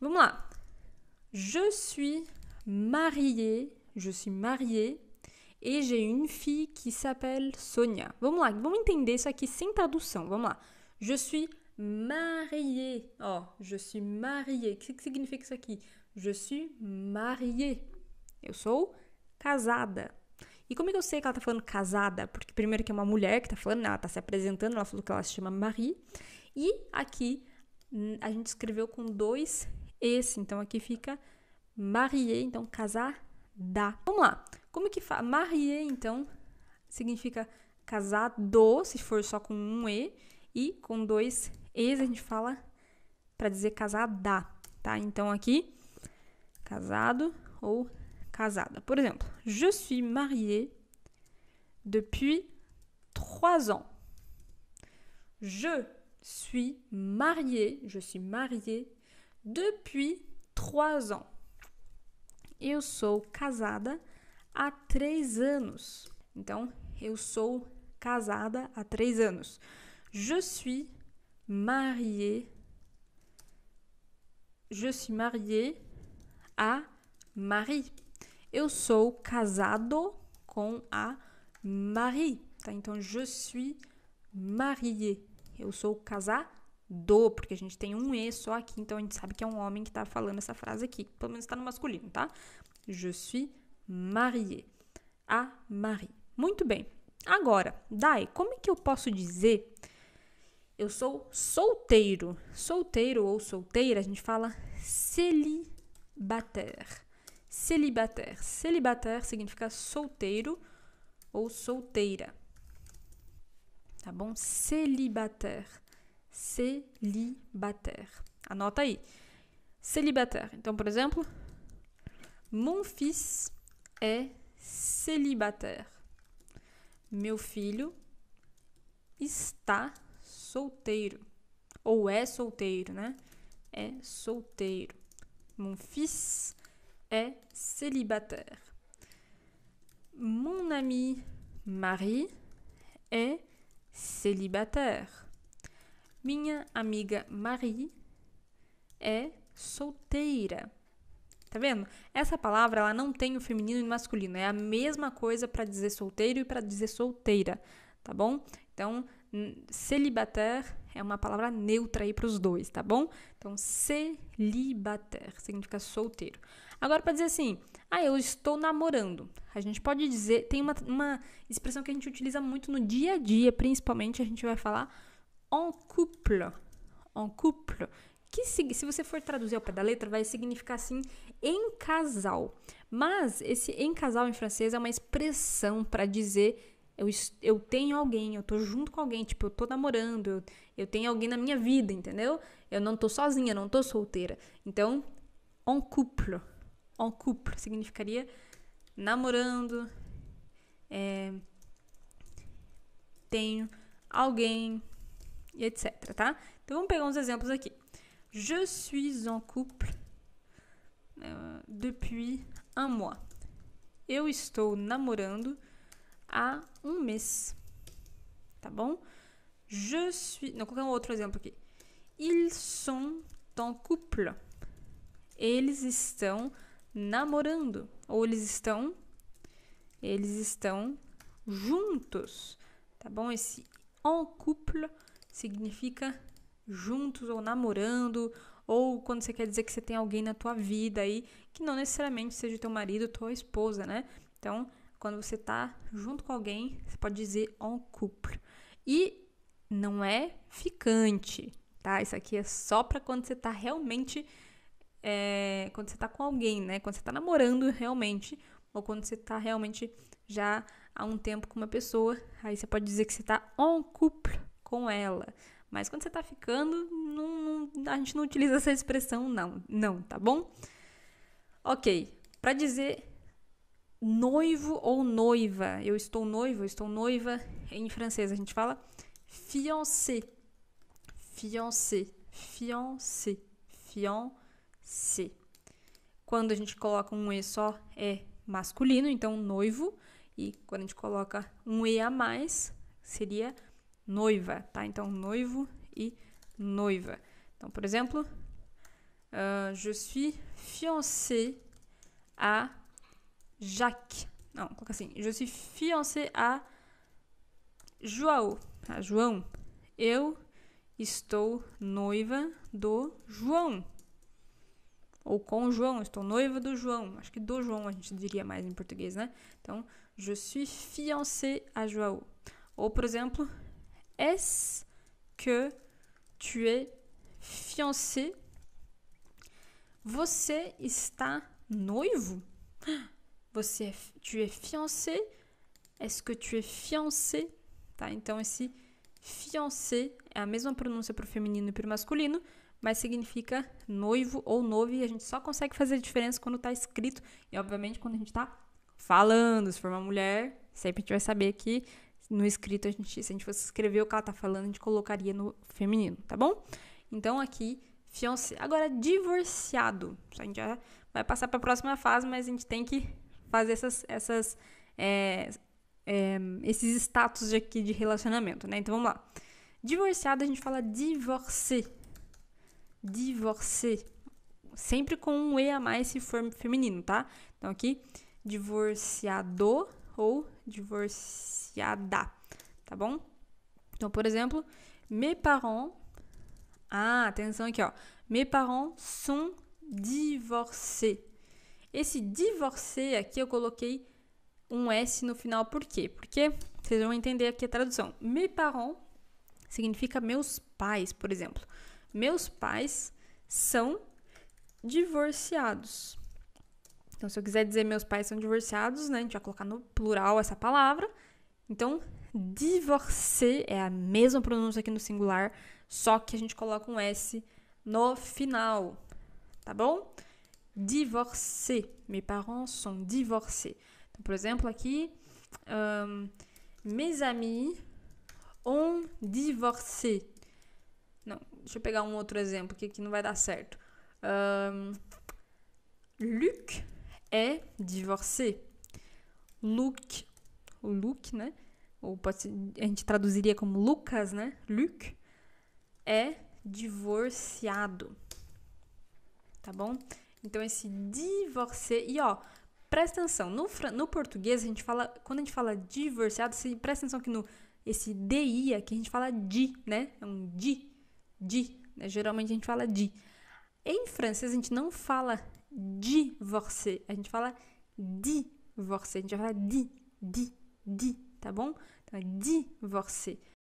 Vamos lá. Je suis mariée, je suis mariée e j'ai une fille que s'appelle Sonia. Vamos lá, vamos entender isso aqui sem tradução. Vamos lá. Je suis mariée. Ó, oh, je suis mariée. O que, que significa isso aqui? Je suis mariée. Eu sou casada. E como é que eu sei que ela tá falando casada? Porque primeiro que é uma mulher que tá falando, né? ela tá se apresentando, ela falou que ela se chama Marie. E aqui hum, a gente escreveu com dois esse. Então aqui fica marier, então casar da. Vamos lá. Como que fala? Marier, então, significa casado, se for só com um E, e com dois E's a gente fala para dizer casada, tá? Então aqui, casado ou casada. Por exemplo, je suis marié depuis trois ans. Je suis marié. je suis marié depuis trois ans. Eu sou casada há três anos. Então, eu sou casada há três anos. Je suis mariée. Je suis mariée à Marie. Eu sou casado com a Marie. Tá? Então, je suis mariée. Eu sou casada do, porque a gente tem um E só aqui, então a gente sabe que é um homem que tá falando essa frase aqui. Pelo menos tá no masculino, tá? Je suis marié. A Marie. Muito bem. Agora, Dai, como é que eu posso dizer eu sou solteiro? Solteiro ou solteira, a gente fala célibataire. Célibataire. Célibataire significa solteiro ou solteira. Tá bom? Célibataire. célibataire. Anota aí. célibataire. Então, por exemplo, mon fils est célibataire Meu filho está solteiro. Ou é solteiro, né? É solteiro. Mon fils est célibataire. Mon ami Marie est célibataire. Minha amiga Marie é solteira. Tá vendo? Essa palavra ela não tem o feminino e o masculino, é a mesma coisa para dizer solteiro e para dizer solteira, tá bom? Então, celibatar é uma palavra neutra aí para os dois, tá bom? Então, celibatar significa solteiro. Agora, para dizer assim, ah, eu estou namorando, a gente pode dizer, tem uma, uma expressão que a gente utiliza muito no dia a dia, principalmente a gente vai falar en couple. En couple. Que se você for traduzir ao pé da letra, vai significar assim em casal. Mas esse em casal em francês é uma expressão para dizer eu, eu tenho alguém, eu tô junto com alguém, tipo, eu tô namorando, eu, eu tenho alguém na minha vida, entendeu? Eu não tô sozinha, não tô solteira. Então, en couple. En couple significaria namorando, é, tenho alguém etc. Tá? on va pegar uns exemplos aqui. Je suis en couple euh, depuis un mois. Eu estou namorando há um mês. Tá bom? Je suis. Não, qualquer um outro exemplo aqui. Ils sont en couple. Eles estão namorando. Ou eles estão. Eles estão juntos. Tá bom? Esse en couple significa juntos ou namorando, ou quando você quer dizer que você tem alguém na tua vida aí, que não necessariamente seja o teu marido ou tua esposa, né? Então, quando você tá junto com alguém, você pode dizer en couple. E não é ficante, tá? Isso aqui é só para quando você tá realmente é, quando você tá com alguém, né? Quando você tá namorando realmente, ou quando você tá realmente já há um tempo com uma pessoa, aí você pode dizer que você tá en couple com ela. Mas quando você tá ficando, não, não, a gente não utiliza essa expressão, não. Não, tá bom? Ok. Para dizer noivo ou noiva, eu estou noivo, estou noiva, em francês a gente fala fiancé. Fiancé. Fiancé. Fiancé. Quando a gente coloca um E só, é masculino, então noivo. E quando a gente coloca um E a mais, seria noivo noiva, tá? Então, noivo e noiva. Então, por exemplo, uh, je suis fiancé à Jacques. Não, coloca assim, je suis fiancé à João. A ah, João, eu estou noiva do João. Ou com João, estou noiva do João. Acho que do João a gente diria mais em português, né? Então, je suis fiancé à João. Ou, por exemplo, Est-ce que tu es fiancé? Você está noivo? Você é, tu é fiancé? Est-ce que tu es fiancé? Tá? Então esse fiancé é a mesma pronúncia para o feminino e para o masculino, mas significa noivo ou noivo e a gente só consegue fazer a diferença quando está escrito e obviamente quando a gente está falando. Se for uma mulher, sempre a gente vai saber que no escrito, a gente, se a gente fosse escrever o que ela tá falando, a gente colocaria no feminino, tá bom? Então aqui, fiancé. Agora, divorciado. A gente já vai passar para a próxima fase, mas a gente tem que fazer essas, essas é, é, esses status aqui de relacionamento, né? Então vamos lá. Divorciado a gente fala divorcé. Divorcé. Sempre com um E a mais se for feminino, tá? Então aqui, divorciado ou divorciada, tá bom? Então, por exemplo, mes parents. Ah, atenção aqui, ó. Mes parents sont divorcés. Esse divorcé aqui eu coloquei um S no final, por quê? Porque vocês vão entender aqui a tradução. Mes parents significa meus pais, por exemplo. Meus pais são divorciados. Então, se eu quiser dizer meus pais são divorciados, né, a gente vai colocar no plural essa palavra. Então, divorcer é a mesma pronúncia aqui no singular, só que a gente coloca um S no final, tá bom? Divorcer. Mes parents sont divorcés. Então, por exemplo, aqui, um, mes amis ont divorcé. Não, deixa eu pegar um outro exemplo que aqui não vai dar certo. Um, Luc est é divorcé. Luke, o Luke, né? Ou pode ser, a gente traduziria como Lucas, né? Luke é divorciado. Tá bom? Então esse divorcé e ó, presta atenção, no, no português a gente fala, quando a gente fala divorciado, você presta atenção que no esse DI aqui a gente fala di, né? É um di, di, né? Geralmente a gente fala di. Em francês a gente não fala divorcer. A gente fala divorcer. A gente fala di, di, di, tá bom? Então é divorcer.